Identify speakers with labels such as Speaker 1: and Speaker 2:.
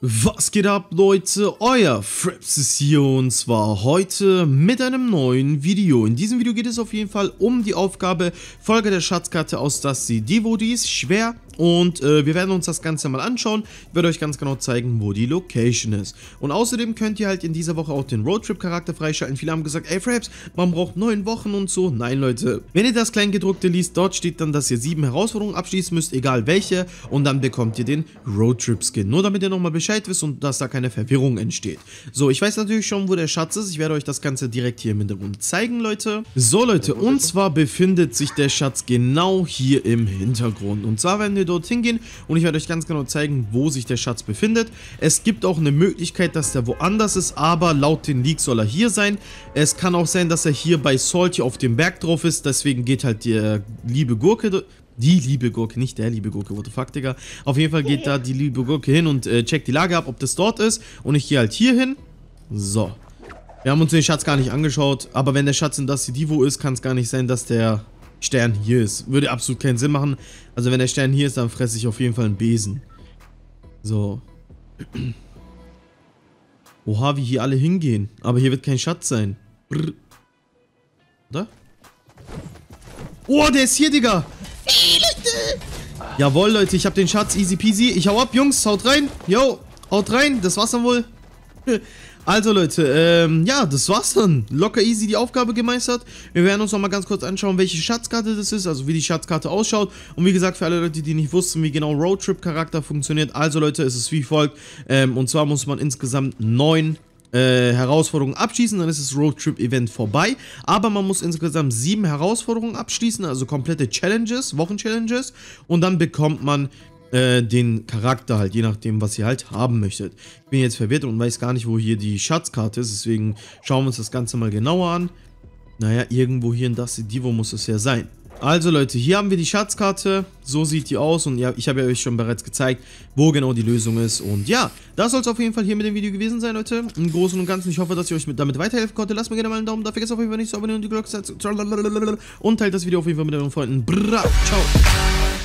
Speaker 1: Was geht ab Leute, euer Fraps ist hier und zwar heute mit einem neuen Video. In diesem Video geht es auf jeden Fall um die Aufgabe Folge der Schatzkarte aus das die Devotees schwer und äh, wir werden uns das Ganze mal anschauen. Ich werde euch ganz genau zeigen, wo die Location ist. Und außerdem könnt ihr halt in dieser Woche auch den Roadtrip-Charakter freischalten. Viele haben gesagt, ey Fraps, man braucht neun Wochen und so. Nein, Leute. Wenn ihr das Kleingedruckte liest, dort steht dann, dass ihr sieben Herausforderungen abschließen müsst, egal welche. Und dann bekommt ihr den Roadtrip-Skin. Nur damit ihr nochmal Bescheid wisst und dass da keine Verwirrung entsteht. So, ich weiß natürlich schon, wo der Schatz ist. Ich werde euch das Ganze direkt hier im Hintergrund zeigen, Leute. So, Leute, und zwar befindet sich der Schatz genau hier im Hintergrund. Und zwar werden wir dorthin gehen und ich werde euch ganz genau zeigen, wo sich der Schatz befindet. Es gibt auch eine Möglichkeit, dass der woanders ist, aber laut den Leaks soll er hier sein. Es kann auch sein, dass er hier bei Salty auf dem Berg drauf ist, deswegen geht halt die äh, liebe Gurke die liebe Gurke, nicht der liebe Gurke, what the fuck, Digga. Auf jeden Fall geht da die liebe Gurke hin und äh, checkt die Lage ab, ob das dort ist. Und ich gehe halt hier hin. So. Wir haben uns den Schatz gar nicht angeschaut, aber wenn der Schatz in das Divo ist, kann es gar nicht sein, dass der Stern hier ist. Würde absolut keinen Sinn machen. Also wenn der Stern hier ist, dann fresse ich auf jeden Fall einen Besen. So. Oha, wie hier alle hingehen. Aber hier wird kein Schatz sein. Brr. Oder? Oh, der ist hier, Digga. Hey, Leute. Jawohl, Leute, ich habe den Schatz. Easy peasy. Ich hau ab, Jungs. Haut rein. Yo, haut rein. Das war's dann wohl. Also Leute, ähm, ja, das war's dann. Locker easy die Aufgabe gemeistert. Wir werden uns nochmal ganz kurz anschauen, welche Schatzkarte das ist, also wie die Schatzkarte ausschaut. Und wie gesagt, für alle Leute, die nicht wussten, wie genau Roadtrip-Charakter funktioniert. Also Leute, es ist wie folgt. Ähm, und zwar muss man insgesamt neun äh, Herausforderungen abschließen, dann ist das Roadtrip-Event vorbei. Aber man muss insgesamt sieben Herausforderungen abschließen, also komplette Challenges, Wochen-Challenges. Und dann bekommt man äh, den Charakter halt, je nachdem, was ihr halt haben möchtet. Ich bin jetzt verwirrt und weiß gar nicht, wo hier die Schatzkarte ist, deswegen schauen wir uns das Ganze mal genauer an. Naja, irgendwo hier in Dusty Divo muss es ja sein. Also Leute, hier haben wir die Schatzkarte, so sieht die aus und ja, ich habe ja euch schon bereits gezeigt, wo genau die Lösung ist und ja, das soll es auf jeden Fall hier mit dem Video gewesen sein, Leute, im Großen und Ganzen, ich hoffe, dass ich euch damit weiterhelfen konnte, lasst mir gerne mal einen Daumen da, vergesst auf jeden Fall nicht zu abonnieren und die Glocke und teilt das Video auf jeden Fall mit euren Freunden, bra, ciao!